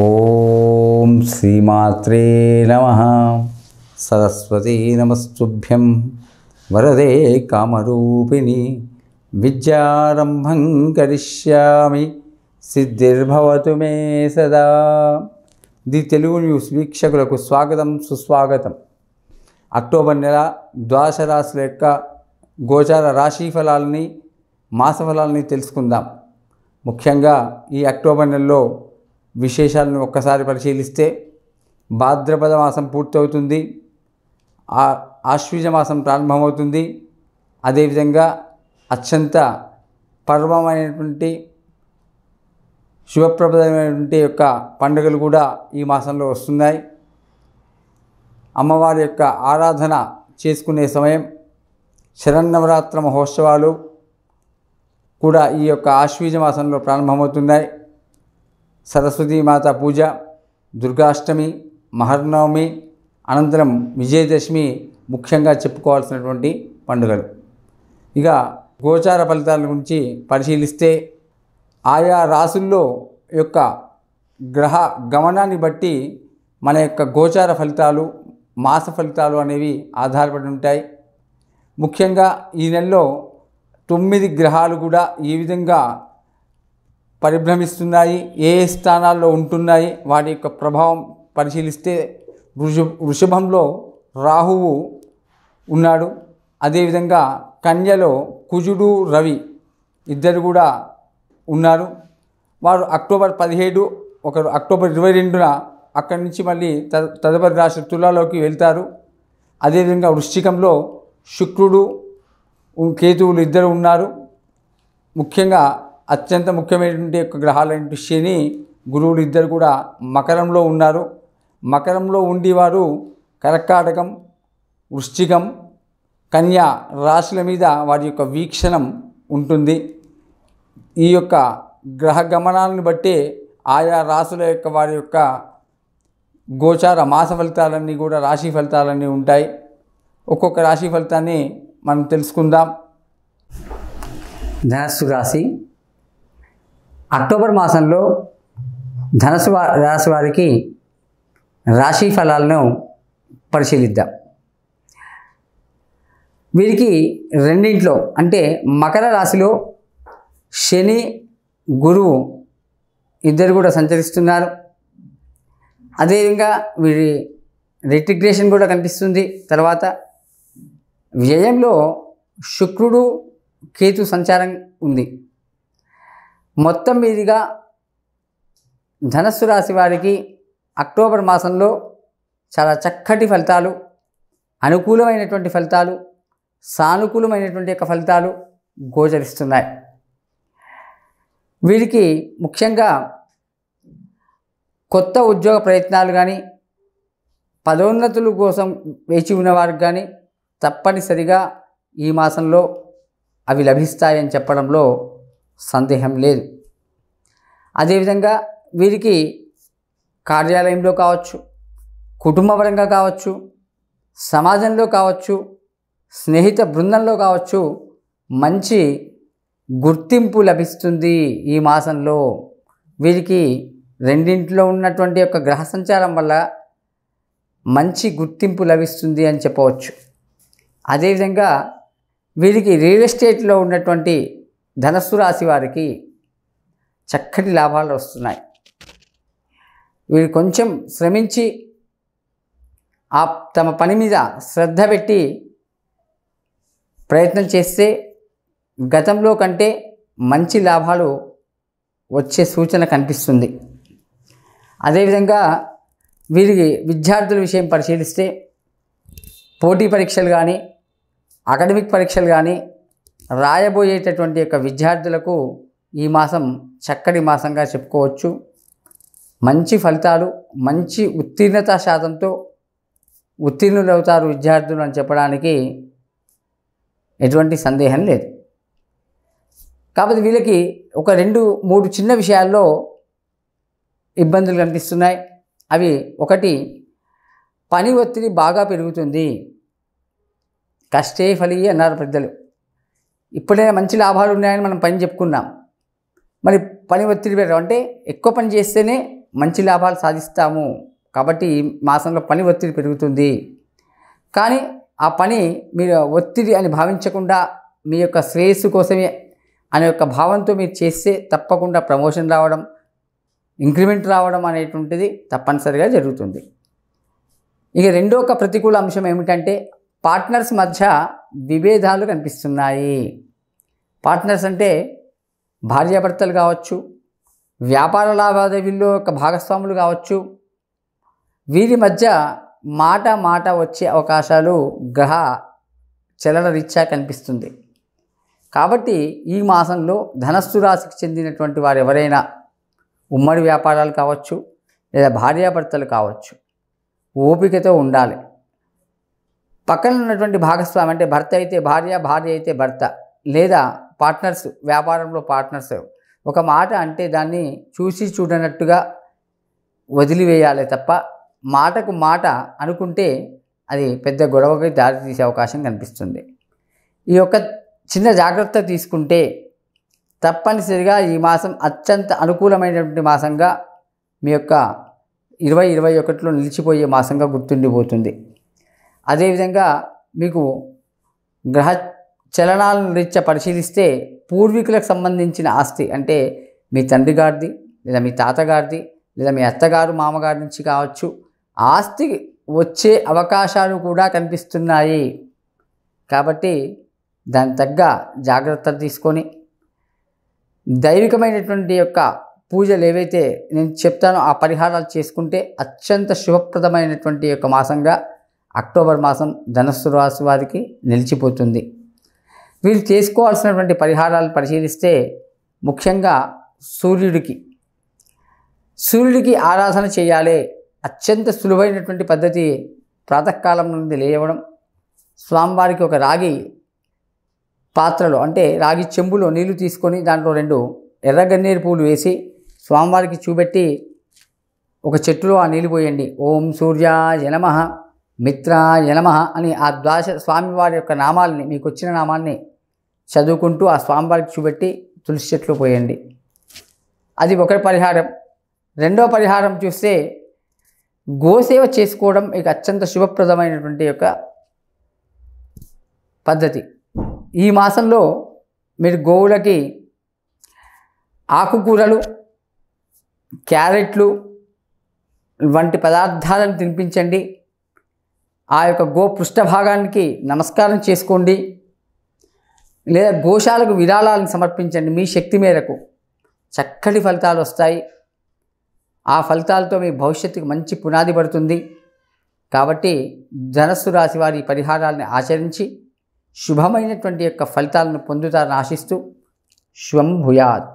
ఓం శ్రీమాత్రే నమ సరస్వతీ నమస్తుభ్యం వరదే కామరూపిణి విద్యారంభం కరిష్యామి సిద్ధిర్భవతు మే సదా ది తెలుగు న్యూస్ వీక్షకులకు స్వాగతం సుస్వాగతం అక్టోబర్ నెల ద్వాదశ రాశుల యొక్క గోచార రాశి ఫలాలని మాస తెలుసుకుందాం ముఖ్యంగా ఈ అక్టోబర్ నెలలో విశేషాలను ఒక్కసారి పరిశీలిస్తే భాద్రపద మాసం పూర్తవుతుంది ఆశ్వీజ మాసం ప్రారంభమవుతుంది అదేవిధంగా అత్యంత పర్వమైనటువంటి శుభప్రదమైనటువంటి యొక్క పండుగలు కూడా ఈ మాసంలో వస్తున్నాయి అమ్మవారి యొక్క ఆరాధన చేసుకునే సమయం శరన్నవరాత్ర మహోత్సవాలు కూడా ఈ యొక్క ఆశ్వీజ మాసంలో ప్రారంభమవుతున్నాయి సరస్వతీమాత పూజ దుర్గాష్టమి మహర్నవమి అనంతరం విజయదశమి ముఖ్యంగా చెప్పుకోవాల్సినటువంటి పండుగలు ఇక గోచార ఫలితాల గురించి పరిశీలిస్తే ఆయా రాసుల్లో యొక్క గ్రహ గమనాన్ని బట్టి మన యొక్క గోచార ఫలితాలు మాస ఫలితాలు అనేవి ఆధారపడి ఉంటాయి ముఖ్యంగా ఈ నెలలో తొమ్మిది గ్రహాలు కూడా ఈ విధంగా పరిభ్రమిస్తున్నాయి ఏ స్థానాల్లో ఉంటున్నాయి వాటి యొక్క ప్రభావం పరిశీలిస్తే వృష వృషభంలో రాహువు ఉన్నాడు అదేవిధంగా కన్యలో కుజుడు రవి ఇద్దరు కూడా ఉన్నారు వారు అక్టోబర్ పదిహేడు ఒకరు అక్టోబర్ ఇరవై రెండున అక్కడి నుంచి మళ్ళీ తదుపరి రాశి తులాలోకి వెళ్తారు అదేవిధంగా వృశ్చికంలో శుక్రుడు కేతువులు ఇద్దరు ఉన్నారు ముఖ్యంగా అత్యంత ముఖ్యమైనటువంటి యొక్క గ్రహాలైన శని గురువులు ఇద్దరు కూడా మకరంలో ఉన్నారు మకరంలో ఉండి వారు వృశ్చికం కన్యా రాశుల మీద వారి యొక్క వీక్షణం ఉంటుంది ఈ యొక్క గ్రహ గమనాలను బట్టి ఆయా రాశుల యొక్క వారి యొక్క గోచార మాస ఫలితాలన్నీ కూడా రాశి ఫలితాలన్నీ ఉంటాయి ఒక్కొక్క రాశి ఫలితాన్ని మనం తెలుసుకుందాం ధనస్సు రాశి అక్టోబర్ మాసంలో ధనసు రాశి వారికి రాశి ఫలాలను పరిశీలిద్దాం వీరికి రెండింట్లో అంటే మకర రాశిలో శని గురువు ఇద్దరు కూడా సంచరిస్తున్నారు అదేవిధంగా వీరి రిటిగ్రేషన్ కూడా కనిపిస్తుంది తర్వాత వ్యయంలో శుక్రుడు కేతు సంచారం ఉంది మొత్తం మీదిగా ధనస్సు రాశి వారికి అక్టోబర్ మాసంలో చాలా చక్కటి ఫలితాలు అనుకూలమైనటువంటి ఫలితాలు సానుకూలమైనటువంటి యొక్క ఫలితాలు గోచరిస్తున్నాయి వీరికి ముఖ్యంగా కొత్త ఉద్యోగ ప్రయత్నాలు కానీ పదోన్నతుల కోసం వేచి ఉన్నవారికి కానీ తప్పనిసరిగా ఈ మాసంలో అవి లభిస్తాయని చెప్పడంలో సందేహం లేదు అదేవిధంగా వీరికి కార్యాలయంలో కావచ్చు కుటుంబపరంగా కావచ్చు సమాజంలో కావచ్చు స్నేహిత బృందంలో కావచ్చు మంచి గుర్తింపు లభిస్తుంది ఈ మాసంలో వీరికి రెండింటిలో ఉన్నటువంటి యొక్క గ్రహ సంచారం వల్ల మంచి గుర్తింపు లభిస్తుంది అని చెప్పవచ్చు అదేవిధంగా వీరికి రియల్ ఎస్టేట్లో ఉన్నటువంటి ధనస్సు రాశి వారికి చక్కటి లాభాలు వస్తున్నాయి వీరు కొంచెం శ్రమించి ఆ తమ పని మీద శ్రద్ధ పెట్టి ప్రయత్నం చేస్తే గతంలో కంటే మంచి లాభాలు వచ్చే సూచన కనిపిస్తుంది అదేవిధంగా వీరికి విద్యార్థుల విషయం పరిశీలిస్తే పోటీ పరీక్షలు కానీ అకాడమిక్ పరీక్షలు కానీ రాయబోయేటటువంటి యొక్క విద్యార్థులకు ఈ మాసం చక్కటి మాసంగా చెప్పుకోవచ్చు మంచి ఫలితాలు మంచి ఉత్తీర్ణత శాతంతో ఉత్తీర్ణులవుతారు విద్యార్థులు అని చెప్పడానికి ఎటువంటి సందేహం లేదు కాబట్టి వీళ్ళకి ఒక రెండు మూడు చిన్న విషయాల్లో ఇబ్బందులు కనిపిస్తున్నాయి అవి ఒకటి పని ఒత్తిడి బాగా పెరుగుతుంది కష్టే ఫలి అన్నారు పెద్దలు ఇప్పుడైనా మంచి లాభాలు ఉన్నాయని మనం పని చెప్పుకున్నాం మరి పని ఒత్తిడి పెట్టడం అంటే ఎక్కువ పని చేస్తేనే మంచి లాభాలు సాధిస్తాము కాబట్టి మాసంలో పని ఒత్తిడి పెరుగుతుంది కానీ ఆ పని మీరు ఒత్తిడి అని భావించకుండా మీ యొక్క శ్రేయస్సు కోసమే అనే యొక్క భావంతో మీరు చేస్తే తప్పకుండా ప్రమోషన్ రావడం ఇంక్రిమెంట్ రావడం అనేటువంటిది తప్పనిసరిగా జరుగుతుంది ఇక రెండో ఒక ప్రతికూల అంశం ఏమిటంటే పార్ట్నర్స్ మధ్య విభేదాలు కనిపిస్తున్నాయి పార్ట్నర్స్ అంటే భార్యాభర్తలు కావచ్చు వ్యాపార లావాదేవీల్లో యొక్క భాగస్వాములు కావచ్చు వీరి మధ్య మాట మాట వచ్చే అవకాశాలు గ్రహ చలన రీత్యా కనిపిస్తుంది కాబట్టి ఈ మాసంలో ధనస్సు రాశికి చెందినటువంటి వారు ఎవరైనా ఉమ్మడి వ్యాపారాలు కావచ్చు లేదా భార్యాభర్తలు కావచ్చు ఓపికతో ఉండాలి పక్కన ఉన్నటువంటి భాగస్వామి అంటే భర్త అయితే భార్య భార్య అయితే భర్త లేదా పార్ట్నర్స్ వ్యాపారంలో పార్ట్నర్స్ ఒక మాట అంటే దాన్ని చూసి చూడనట్టుగా వదిలివేయాలి తప్ప మాటకు మాట అనుకుంటే అది పెద్ద గొడవకి దారి తీసే అవకాశం కనిపిస్తుంది ఈ యొక్క చిన్న జాగ్రత్త తీసుకుంటే తప్పనిసరిగా ఈ మాసం అత్యంత అనుకూలమైనటువంటి మాసంగా మీ యొక్క ఇరవై ఇరవై ఒకటిలో నిలిచిపోయే మాసంగా గుర్తుండిపోతుంది అదేవిధంగా మీకు గ్రహ చలనాలను రీత్యా పరిశీలిస్తే పూర్వీకులకు సంబంధించిన ఆస్తి అంటే మీ తండ్రి గారిది లేదా మీ తాతగారిది లేదా మీ అత్తగారు మామగారి నుంచి కావచ్చు ఆస్తి వచ్చే అవకాశాలు కూడా కనిపిస్తున్నాయి కాబట్టి దాని తగ్గ జాగ్రత్త తీసుకొని దైవికమైనటువంటి యొక్క పూజలు ఏవైతే నేను చెప్తానో ఆ పరిహారాలు చేసుకుంటే అత్యంత శుభప్రదమైనటువంటి యొక్క మాసంగా అక్టోబర్ మాసం ధనస్సు రాశి వారికి నిలిచిపోతుంది వీళ్ళు చేసుకోవాల్సినటువంటి పరిహారాలు పరిశీలిస్తే ముఖ్యంగా సూర్యుడికి సూర్యుడికి ఆరాధన చేయాలి అత్యంత సులువైనటువంటి పద్ధతి ప్రాతకాలం నుండి లేవడం స్వామివారికి ఒక రాగి పాత్రలు అంటే రాగి చెంబులో నీళ్లు తీసుకొని దాంట్లో రెండు ఎర్రగన్నీరు పూలు వేసి స్వామివారికి చూపెట్టి ఒక చెట్టులో ఆ నీళ్ళు పోయండి ఓం సూర్యాయ నమ మిత్రాయ నమ అని ఆ ద్వాస స్వామివారి యొక్క నామాలని మీకు వచ్చిన నామాన్ని చదువుకుంటూ ఆ స్వామివారికి చూపెట్టి తులసి చెట్లు పోయండి అది ఒక పరిహారం రెండో పరిహారం చూస్తే గోసేవ చేసుకోవడం ఇక అత్యంత శుభప్రదమైనటువంటి యొక్క పద్ధతి ఈ మాసంలో మీరు గోవులకి ఆకుకూరలు క్యారెట్లు వంటి పదార్థాలను తినిపించండి ఆ యొక్క గో పృష్ఠభాగానికి నమస్కారం చేసుకోండి లేదా గోశాలకు విరాళాలను సమర్పించండి మీ శక్తి మేరకు చక్కటి ఫలితాలు వస్తాయి ఆ ఫలితాలతో మీ భవిష్యత్తుకు మంచి పునాది పడుతుంది కాబట్టి ధనస్సు రాశి వారి పరిహారాలను ఆచరించి శుభమైనటువంటి యొక్క ఫలితాలను పొందుతారని ఆశిస్తూ శుభం భూయాత్